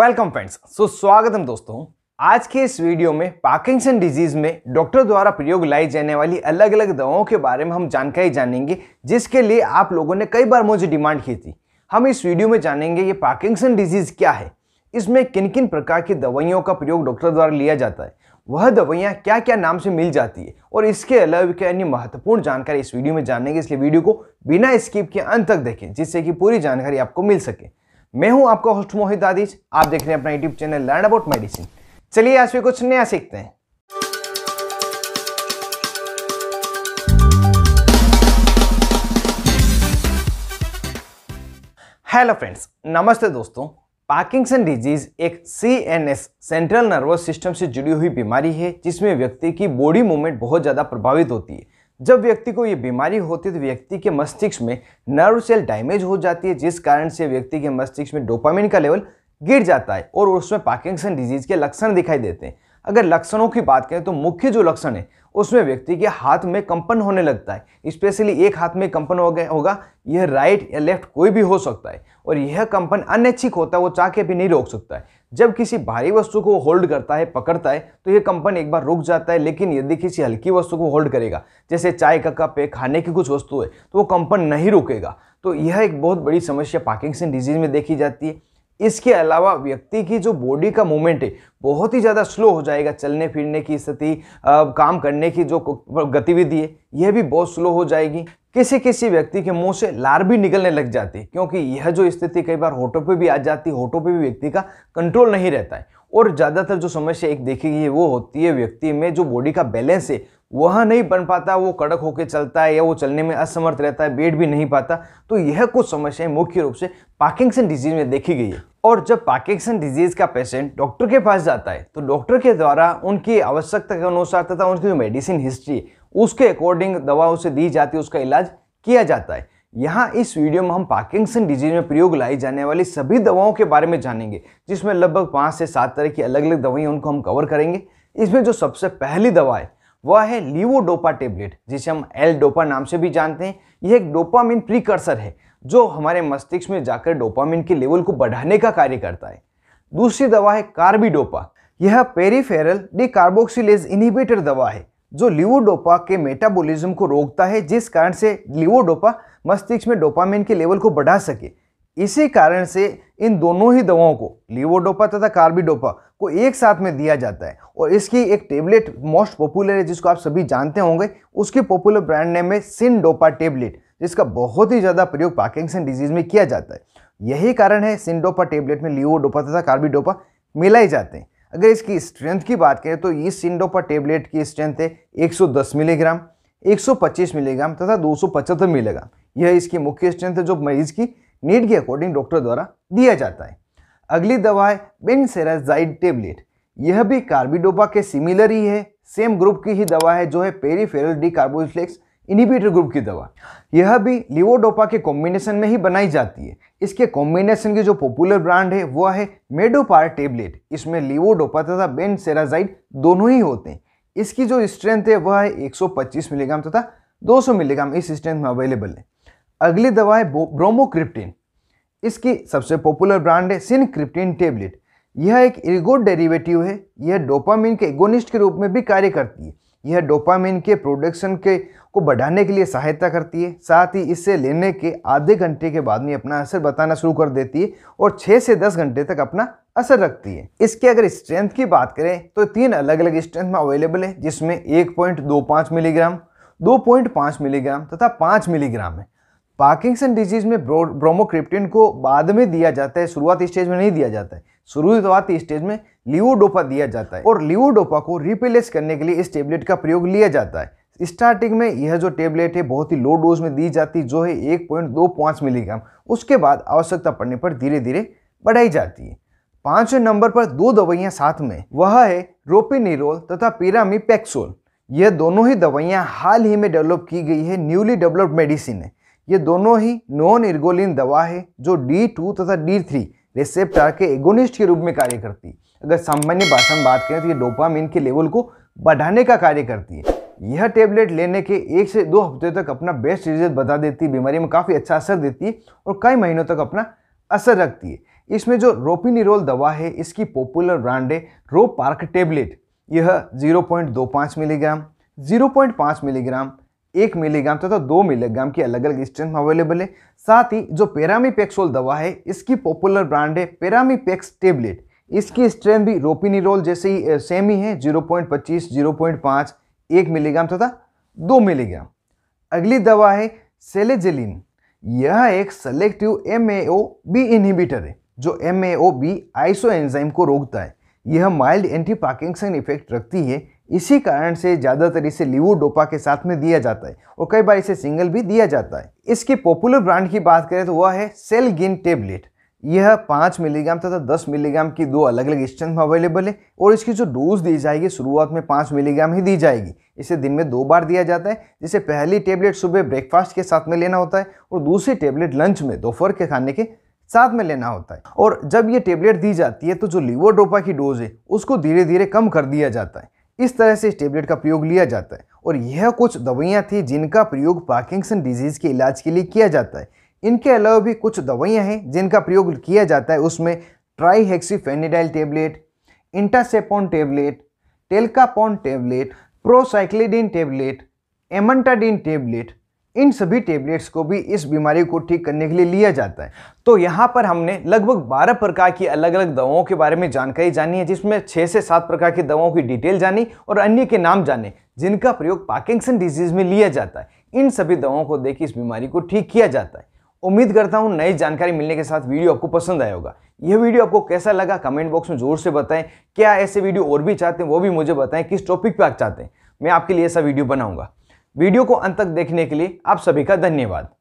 welcome friends so स्वागत हम दोस्तों आज के इस वीडियो में पार्किंसन डिजीज में डॉक्टर द्वारा प्रयोग लाई जाने वाली अलग अलग दवाओं के बारे में हम जानकारी जानेंगे जिसके लिए आप लोगों ने कई बार मुझे डिमांड की थी हम इस वीडियो में जानेंगे ये पार्किंसन डिजीज क्या है इसमें किन किन प्रकार की दवाइयों का प्रयोग डॉक्टर द्वारा लिया जाता है वह दवाइयाँ क्या क्या नाम से मिल जाती है और इसके अलावा क्या अन्य महत्वपूर्ण जानकारी इस वीडियो में जानेंगे इसलिए वीडियो को बिना स्किप के अंत तक देखें जिससे कि पूरी जानकारी आपको मिल सके मैं हूं आपका होस्ट मोहित आदिज आप देख रहे हैं अपना YouTube channel learn about medicine चलिए आज भी कुछ नया सीखते हैं हेलो फ्रेंड्स नमस्ते दोस्तों पार्किंसन डिजीज एक C N S central nervous system से जुड़ी हुई बीमारी है जिसमें व्यक्ति की बॉडी मूवमेंट बहुत ज़्यादा प्रभावित होती है जब व्यक्ति को ये बीमारी होती है तो व्यक्ति के मस्तिष्क में नर्व सेल डैमेज हो जाती है जिस कारण से व्यक्ति के मस्तिष्क में डोपामिन का लेवल गिर जाता है और उसमें पार्किंसन डिजीज के लक्षण दिखाई देते हैं अगर लक्षणों की बात करें तो मुख्य जो लक्षण है उसमें व्यक्ति के हाथ में कंपन होने लगता है स्पेशली एक हाथ में कंपन हो गया होगा यह राइट या लेफ्ट कोई भी हो सकता है और यह कंपन अनैच्छिक होता है वो चाह के भी नहीं रोक सकता है जब किसी भारी वस्तु को होल्ड करता है पकड़ता है तो यह कंपन एक बार रुक जाता है लेकिन यदि किसी हल्की वस्तु को होल्ड करेगा जैसे चाय का कप है खाने की कुछ वस्तु है तो वो कंपन नहीं रुकेगा तो यह एक बहुत बड़ी समस्या पार्किंसन डिजीज में देखी जाती है इसके अलावा व्यक्ति की जो बॉडी का मूवमेंट है बहुत ही ज़्यादा स्लो हो जाएगा चलने फिरने की स्थिति काम करने की जो गतिविधि है यह भी बहुत स्लो हो जाएगी किसी किसी व्यक्ति के मुंह से लार भी निकलने लग जाती है क्योंकि यह जो स्थिति कई बार होटों पे भी आ जाती है होटों पे भी व्यक्ति का कंट्रोल नहीं रहता है और ज़्यादातर जो समस्या एक देखी गई है वो होती है व्यक्ति में जो बॉडी का बैलेंस है वह नहीं बन पाता वो कड़क होकर चलता है या वो चलने में असमर्थ रहता है बैठ भी नहीं पाता तो यह कुछ समस्याएं मुख्य रूप से पार्किंसन डिजीज में देखी गई है और जब पार्किंसन डिजीज़ का पेशेंट डॉक्टर के पास जाता है तो डॉक्टर के द्वारा उनकी आवश्यकता के अनुसार तथा उनकी जो मेडिसिन हिस्ट्री उसके अकॉर्डिंग दवा उसे दी जाती है उसका इलाज किया जाता है यहाँ इस वीडियो में हम पार्किंसन डिजीज में प्रयोग लाई जाने वाली सभी दवाओं के बारे में जानेंगे जिसमें लगभग पाँच से सात तरह की अलग अलग दवाइयाँ उनको हम कवर करेंगे इसमें जो सबसे पहली दवा है वह है लीवोडोपा टेबलेट जिसे हम एल डोपा नाम से भी जानते हैं यह एक डोपामिन प्रीकर्सर है जो हमारे मस्तिष्क में जाकर डोपामिन के लेवल को बढ़ाने का कार्य करता है दूसरी दवा है कार्बिडोपा यह पेरीफेरल डिकार्बोक्सिलेज इनहिबिटर दवा है जो लिवोडोपा के मेटाबॉलिज्म को रोकता है जिस कारण से लिवोडोपा मस्तिष्क में डोपामिन के लेवल को बढ़ा सके इसी कारण से इन दोनों ही दवाओं को लिवोडोपा तथा कार्बिडोपा को एक साथ में दिया जाता है और इसकी एक टेबलेट मोस्ट पॉपुलर है जिसको आप सभी जानते होंगे उसके पॉपुलर ब्रांड नेम है सिनडोपा टेबलेट जिसका बहुत ही ज़्यादा प्रयोग पार्किंसन डिजीज़ में किया जाता है यही कारण है सिनडोपा टेबलेट में लिवोडोपा तथा कार्बिडोपा मिलाए जाते हैं अगर इसकी स्ट्रेंथ की बात करें तो ये सिंडोपा टेबलेट की स्ट्रेंथ है 110 मिलीग्राम 125 मिलीग्राम तथा दो मिलीग्राम यह इसकी मुख्य स्ट्रेंथ है जो मरीज की नीड के अकॉर्डिंग डॉक्टर द्वारा दिया जाता है अगली दवा है बेनसेराजाइड टेबलेट यह भी कार्बिडोपा के सिमिलर ही है सेम ग्रुप की ही दवा है जो है peripheral decarboxylase inhibitor group की दवा यह भी लिवोडोपा के कॉम्बिनेशन में ही बनाई जाती है इसके कॉम्बिनेशन की जो पॉपुलर ब्रांड है वह है मेडोपार टेबलेट इसमें लिवोडोपा तथा बेनसेराजाइड दोनों ही होते हैं इसकी जो स्ट्रेंथ है वह है एक मिलीग्राम तथा दो मिलीग्राम इस स्ट्रेंथ में अवेलेबल है अगली दवा है ब्रोमोक्रिप्टिन इसकी सबसे पॉपुलर ब्रांड है सिनक्रिप्टिन टेबलेट यह एक इर्गोड डेरिवेटिव है यह डोपामिन के एगोनिस्ट के रूप में भी कार्य करती है यह डोपामिन के प्रोडक्शन के को बढ़ाने के लिए सहायता करती है साथ ही इसे लेने के आधे घंटे के बाद में अपना असर बताना शुरू कर देती है और 6 से 10 घंटे तक अपना असर रखती है इसके अगर स्ट्रेंथ की बात करें तो तीन अलग अलग स्ट्रेंथ में अवेलेबल है जिसमें एक पॉइंट दो पाँच मिलीग्राम दो पॉइंट पाँच मिलीग्राम तथा पाँच मिलीग्राम है पार्किंसन डिजीज में ब्रोमोक्रिप्टिन को बाद में दिया जाता है शुरुआती स्टेज में नहीं दिया जाता है शुरुआती स्टेज में लिवोडोपा दिया जाता है और लिवोडोपा को रिप्लेस करने के लिए इस टेबलेट का प्रयोग लिया जाता है स्टार्टिंग में यह जो टेबलेट है बहुत ही लो डोज में दी जाती जो है एक पॉइंट दो पाँच मिलीग्राम उसके बाद आवश्यकता पड़ने पर धीरे धीरे बढ़ाई जाती है पाँचवें नंबर पर दो दवाइयाँ साथ में वह है रोपिनिरोल तथा पिरामीपेक्सोल यह दोनों ही दवाइयाँ हाल ही में डेवलप की गई है न्यूली डेवलप्ड मेडिसिन है ये दोनों ही नॉन इर्गोलिन दवा है जो डी टू तथा डी थ्री रिसेप्टार के एगोनिस्ट के रूप में कार्य करती है अगर सामान्य भाषा में बात करें तो ये डोपामिन के लेवल को बढ़ाने का कार्य करती है यह टेबलेट लेने के एक से दो हफ्ते तक अपना बेस्ट रिजल्ट बता देती है बीमारी में काफ़ी अच्छा असर देती है और कई महीनों तक अपना असर रखती है इसमें जो रोपिनिरोल दवा है इसकी पॉपुलर ब्रांड है रो पार्क टेबलेट यह 0.25 मिलीग्राम 0.5 मिलीग्राम एक मिलीग्राम तथा तो दो मिलीग्राम की अलग अलग स्ट्रेंथ में अवेलेबल है साथ ही जो पेरामीपेक्सोल दवा है इसकी पॉपुलर ब्रांड है पेरामीपेक्स टेबलेट इसकी स्ट्रेंथ भी रोपिनिरोल जैसे ही सेम ही है 0.25, 0.5, एक मिलीग्राम तथा तो दो मिलीग्राम अगली दवा है सेलेजेलिन यह एक सेलेक्टिव एम बी इनहिबिटर है जो एम बी आइसो एंजाइम को रोकता है यह माइल्ड एंटी पार्किंसन इफेक्ट रखती है इसी कारण से ज़्यादातर इसे लिवोडोपा के साथ में दिया जाता है और कई बार इसे सिंगल भी दिया जाता है इसकी पॉपुलर ब्रांड की बात करें तो वह है सेलगिन टेबलेट यह पाँच मिलीग्राम तथा दस मिलीग्राम की दो अलग अलग स्ट्रेंथ में अवेलेबल है और इसकी जो डोज दी जाएगी शुरुआत में पाँच मिलीग्राम ही दी जाएगी इसे दिन में दो बार दिया जाता है जिसे पहली टेबलेट सुबह ब्रेकफास्ट के साथ में लेना होता है और दूसरी टेबलेट लंच में दोपहर के खाने के साथ में लेना होता है और जब ये टेबलेट दी जाती है तो जो डोपा की डोज है उसको धीरे धीरे कम कर दिया जाता है इस तरह से इस टेबलेट का प्रयोग लिया जाता है और यह कुछ दवाइयाँ थी जिनका प्रयोग पार्किंसन डिजीज़ के इलाज के लिए किया जाता है इनके अलावा भी कुछ दवाइयाँ हैं जिनका प्रयोग किया जाता है उसमें trihexyphenidyl tablet entacapone tablet tolcapone tablet procyclidine tablet amantadine tablet इन सभी टेबलेट्स को भी इस बीमारी को ठीक करने के लिए लिया जाता है तो यहाँ पर हमने लगभग 12 प्रकार की अलग अलग दवाओं के बारे में जानकारी जानी है जिसमें 6 से 7 प्रकार की दवाओं की डिटेल जानी और अन्य के नाम जाने जिनका प्रयोग पार्किंसन डिजीज़ में लिया जाता है इन सभी दवाओं को देख इस बीमारी को ठीक किया जाता है उम्मीद करता हूँ नई जानकारी मिलने के साथ वीडियो आपको पसंद आया होगा यह वीडियो आपको कैसा लगा कमेंट बॉक्स में जोर से बताएं क्या ऐसे वीडियो और भी चाहते हैं वो भी मुझे बताएं किस टॉपिक पर आप चाहते हैं मैं आपके लिए ऐसा वीडियो बनाऊंगा वीडियो को अंत तक देखने के लिए आप सभी का धन्यवाद